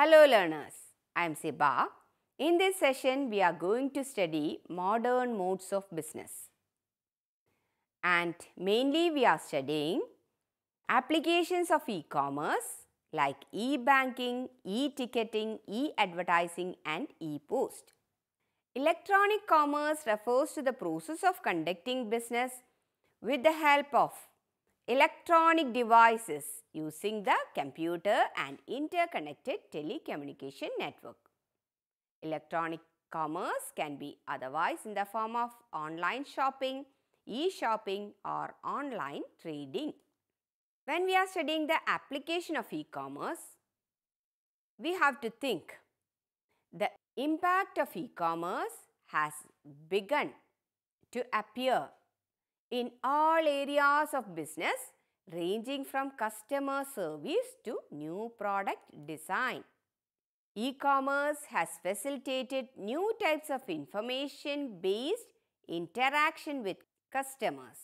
Hello learners, I am Seba. In this session, we are going to study modern modes of business. And mainly we are studying applications of e-commerce like e-banking, e-ticketing, e-advertising and e-post. Electronic commerce refers to the process of conducting business with the help of electronic devices using the computer and interconnected telecommunication network. Electronic commerce can be otherwise in the form of online shopping, e-shopping or online trading. When we are studying the application of e-commerce, we have to think the impact of e-commerce has begun to appear in all areas of business ranging from customer service to new product design. E-commerce has facilitated new types of information-based interaction with customers.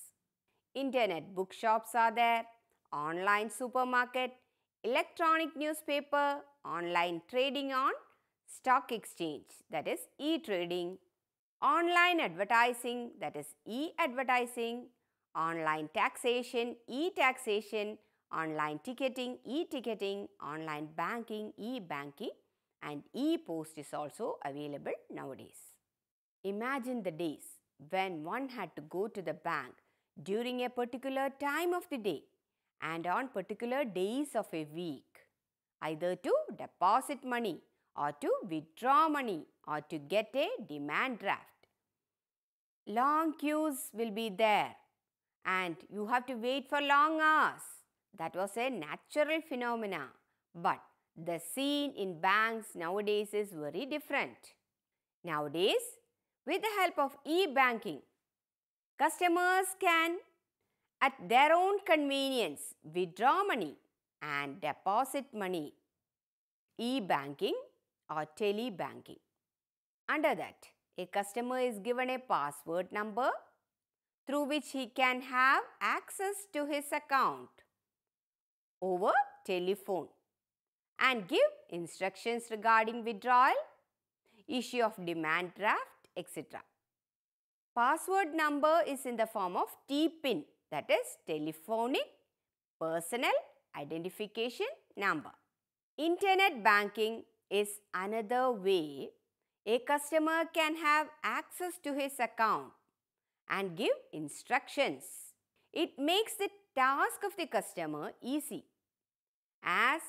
Internet bookshops are there, online supermarket, electronic newspaper, online trading on stock exchange that is e-trading online advertising that is e-advertising, online taxation, e-taxation, online ticketing, e-ticketing, online banking, e-banking and e-post is also available nowadays. Imagine the days when one had to go to the bank during a particular time of the day and on particular days of a week, either to deposit money or to withdraw money or to get a demand draft. Long queues will be there and you have to wait for long hours. That was a natural phenomena. But the scene in banks nowadays is very different. Nowadays, with the help of e-banking, customers can, at their own convenience, withdraw money and deposit money. E-banking or tele-banking. Under that, a customer is given a password number through which he can have access to his account over telephone and give instructions regarding withdrawal, issue of demand draft, etc. Password number is in the form of T-PIN that is telephonic personal identification number. Internet banking is another way a customer can have access to his account and give instructions. It makes the task of the customer easy as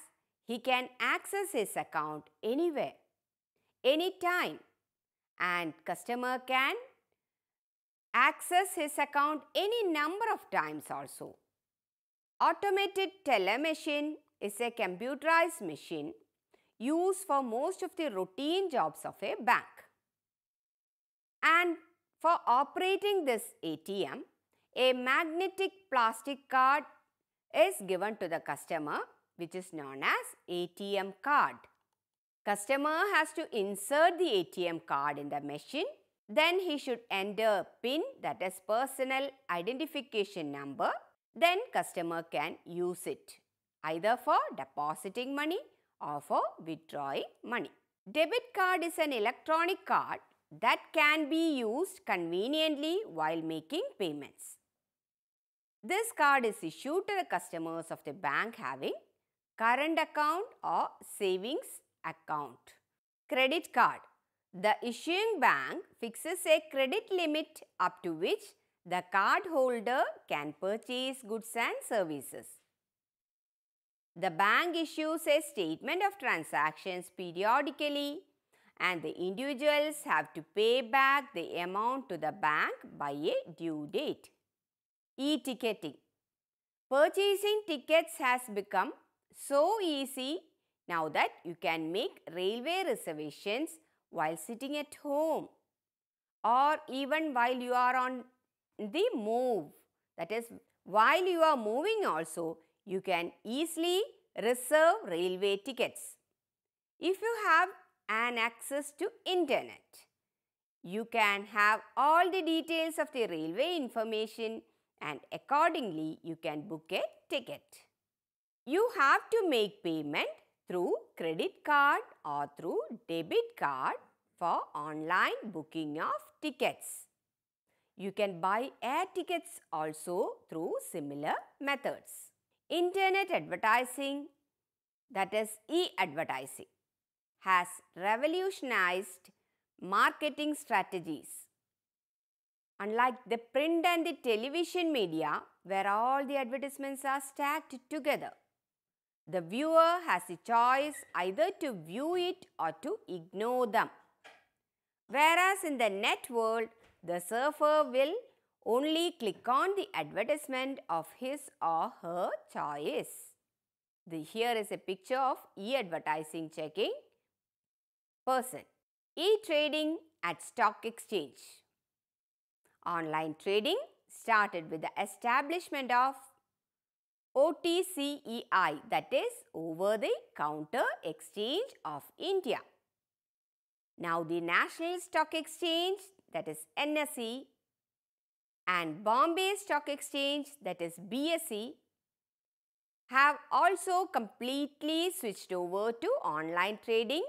he can access his account anywhere, anytime and customer can access his account any number of times also. Automated teller machine is a computerized machine used for most of the routine jobs of a bank. And for operating this ATM, a magnetic plastic card is given to the customer which is known as ATM card. Customer has to insert the ATM card in the machine. Then he should enter PIN that is personal identification number. Then customer can use it either for depositing money of a withdrawing money. Debit card is an electronic card that can be used conveniently while making payments. This card is issued to the customers of the bank having current account or savings account. Credit card. The issuing bank fixes a credit limit up to which the card holder can purchase goods and services. The bank issues a statement of transactions periodically and the individuals have to pay back the amount to the bank by a due date. E-ticketing. Purchasing tickets has become so easy now that you can make railway reservations while sitting at home or even while you are on the move. That is, while you are moving also, you can easily reserve railway tickets. If you have an access to internet, you can have all the details of the railway information and accordingly you can book a ticket. You have to make payment through credit card or through debit card for online booking of tickets. You can buy air tickets also through similar methods. Internet advertising, that is e-advertising, has revolutionized marketing strategies. Unlike the print and the television media, where all the advertisements are stacked together, the viewer has a choice either to view it or to ignore them. Whereas in the net world, the surfer will only click on the advertisement of his or her choice. The, here is a picture of e-advertising checking person. E-trading at stock exchange. Online trading started with the establishment of OTCEI that is over the counter exchange of India. Now the National Stock Exchange that is NSE and Bombay Stock Exchange that is BSE have also completely switched over to online trading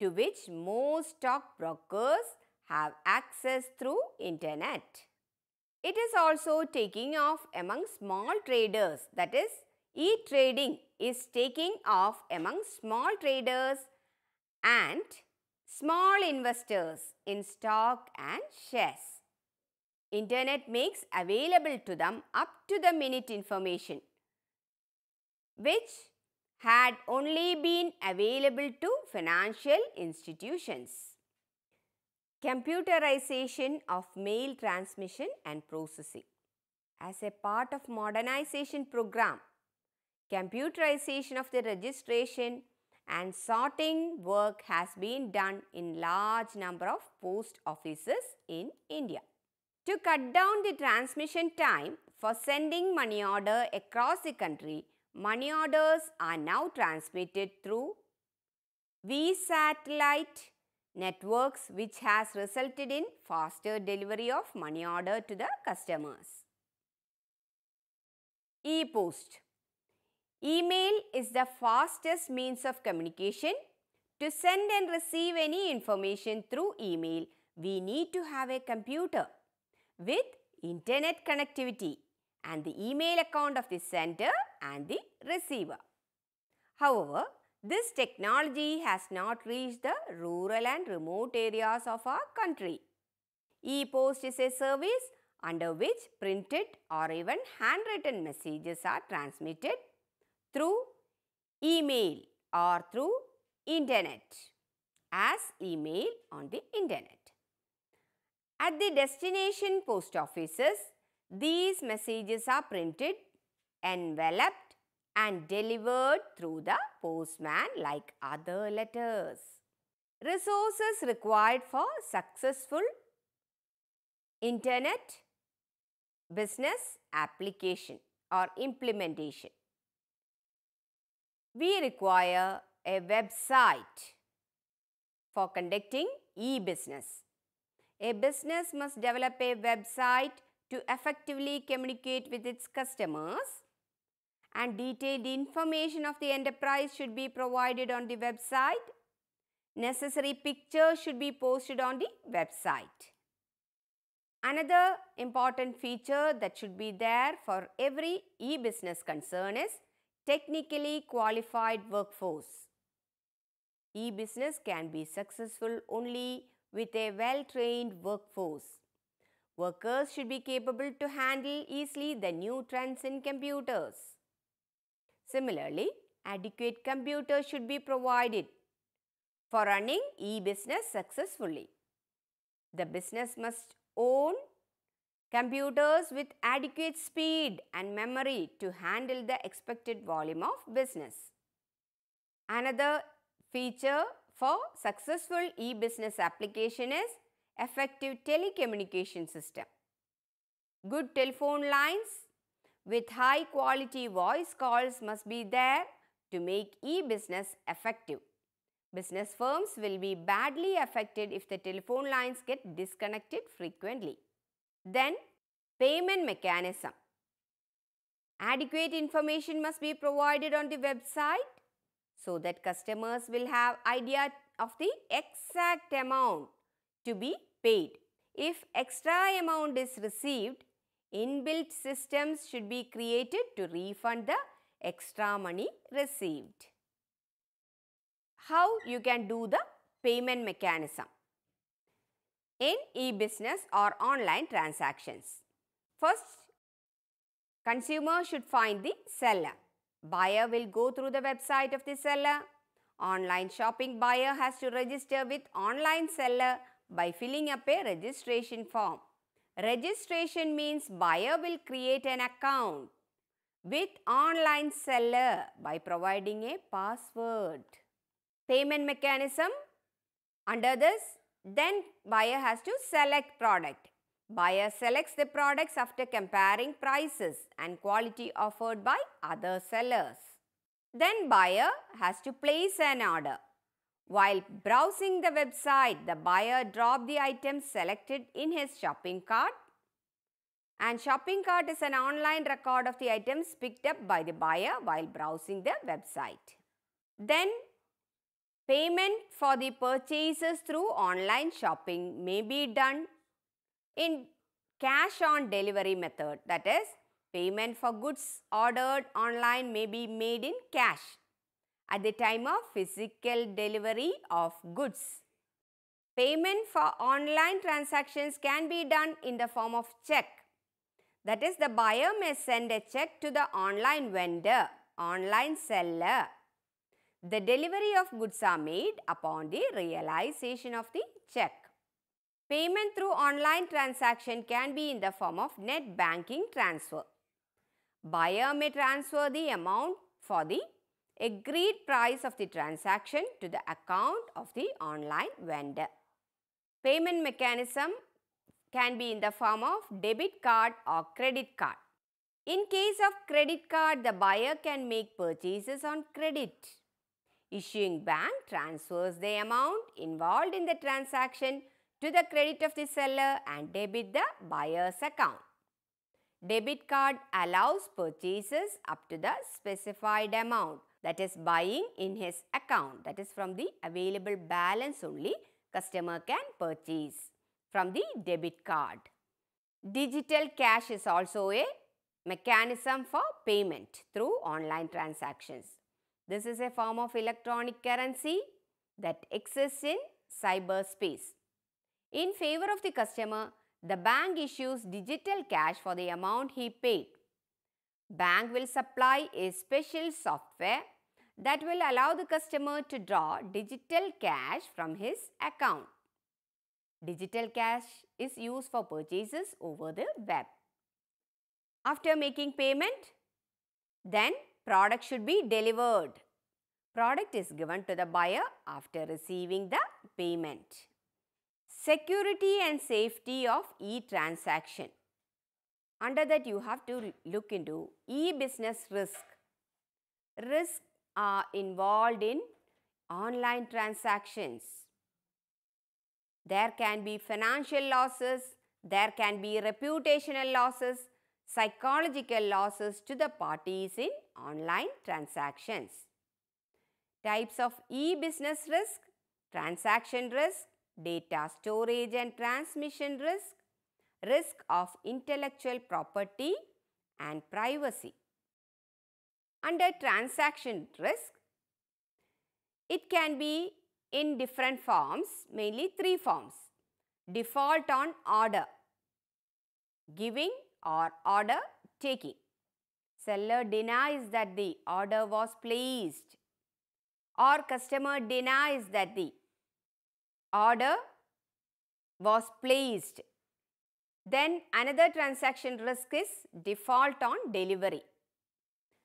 to which most stockbrokers have access through internet. It is also taking off among small traders that is e-trading is taking off among small traders and small investors in stock and shares. Internet makes available to them up to the minute information which had only been available to financial institutions. Computerization of mail transmission and processing. As a part of modernization program, computerization of the registration and sorting work has been done in large number of post offices in India. To cut down the transmission time for sending money order across the country, money orders are now transmitted through V-satellite networks which has resulted in faster delivery of money order to the customers. E-post Email is the fastest means of communication. To send and receive any information through email, we need to have a computer with internet connectivity and the email account of the sender and the receiver. However, this technology has not reached the rural and remote areas of our country. E-post is a service under which printed or even handwritten messages are transmitted through email or through internet as email on the internet. At the destination post offices, these messages are printed, enveloped and delivered through the postman like other letters. Resources required for successful internet business application or implementation. We require a website for conducting e-business a business must develop a website to effectively communicate with its customers and detailed information of the enterprise should be provided on the website. Necessary pictures should be posted on the website. Another important feature that should be there for every e-business concern is technically qualified workforce. E-business can be successful only with a well-trained workforce. Workers should be capable to handle easily the new trends in computers. Similarly, adequate computers should be provided for running e-business successfully. The business must own computers with adequate speed and memory to handle the expected volume of business. Another feature for successful e-business application is effective telecommunication system. Good telephone lines with high quality voice calls must be there to make e-business effective. Business firms will be badly affected if the telephone lines get disconnected frequently. Then, payment mechanism. Adequate information must be provided on the website so that customers will have idea of the exact amount to be paid. If extra amount is received, inbuilt systems should be created to refund the extra money received. How you can do the payment mechanism in e-business or online transactions. First, consumer should find the seller. Buyer will go through the website of the seller. Online shopping buyer has to register with online seller by filling up a registration form. Registration means buyer will create an account with online seller by providing a password. Payment mechanism under this then buyer has to select product. Buyer selects the products after comparing prices and quality offered by other sellers. Then buyer has to place an order. While browsing the website, the buyer drops the items selected in his shopping cart. And shopping cart is an online record of the items picked up by the buyer while browsing the website. Then Payment for the purchases through online shopping may be done in cash on delivery method that is payment for goods ordered online may be made in cash at the time of physical delivery of goods. Payment for online transactions can be done in the form of check. That is the buyer may send a check to the online vendor, online seller. The delivery of goods are made upon the realization of the check. Payment through online transaction can be in the form of net banking transfer. Buyer may transfer the amount for the agreed price of the transaction to the account of the online vendor. Payment mechanism can be in the form of debit card or credit card. In case of credit card, the buyer can make purchases on credit. Issuing bank transfers the amount involved in the transaction to the credit of the seller and debit the buyer's account. Debit card allows purchases up to the specified amount that is buying in his account that is from the available balance only customer can purchase from the debit card. Digital cash is also a mechanism for payment through online transactions. This is a form of electronic currency that exists in cyberspace in favor of the customer, the bank issues digital cash for the amount he paid. Bank will supply a special software that will allow the customer to draw digital cash from his account. Digital cash is used for purchases over the web. After making payment, then product should be delivered. Product is given to the buyer after receiving the payment security and safety of e-transaction. Under that you have to look into e-business risk. Risk are involved in online transactions. There can be financial losses, there can be reputational losses, psychological losses to the parties in online transactions. Types of e-business risk, transaction risk, data storage and transmission risk, risk of intellectual property and privacy. Under transaction risk, it can be in different forms, mainly three forms. Default on order, giving or order taking. Seller denies that the order was placed or customer denies that the order was placed. Then another transaction risk is default on delivery.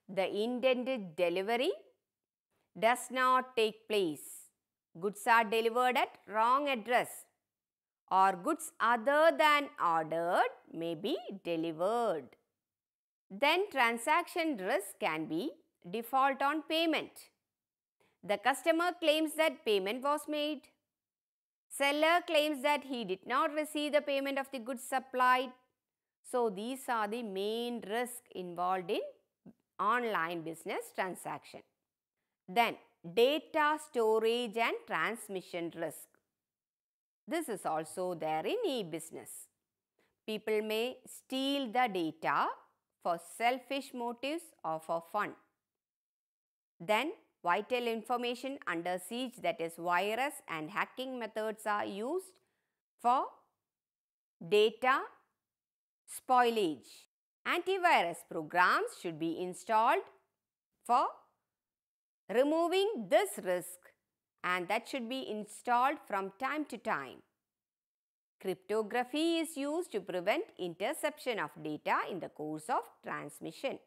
The intended delivery does not take place. Goods are delivered at wrong address or goods other than ordered may be delivered. Then transaction risk can be default on payment. The customer claims that payment was made Seller claims that he did not receive the payment of the goods supplied. So, these are the main risks involved in online business transaction. Then, data storage and transmission risk. This is also there in e-business. People may steal the data for selfish motives or for fun. Then vital information under siege that is virus and hacking methods are used for data spoilage. Antivirus programs should be installed for removing this risk and that should be installed from time to time. Cryptography is used to prevent interception of data in the course of transmission.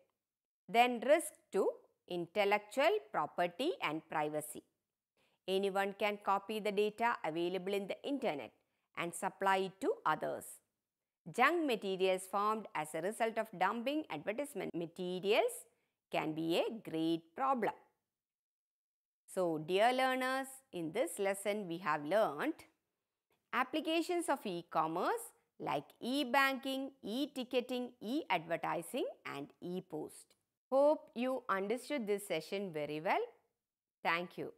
Then risk to intellectual property and privacy. Anyone can copy the data available in the internet and supply it to others. Junk materials formed as a result of dumping advertisement materials can be a great problem. So, dear learners, in this lesson we have learnt applications of e-commerce like e-banking, e-ticketing, e-advertising and e-post. Hope you understood this session very well. Thank you.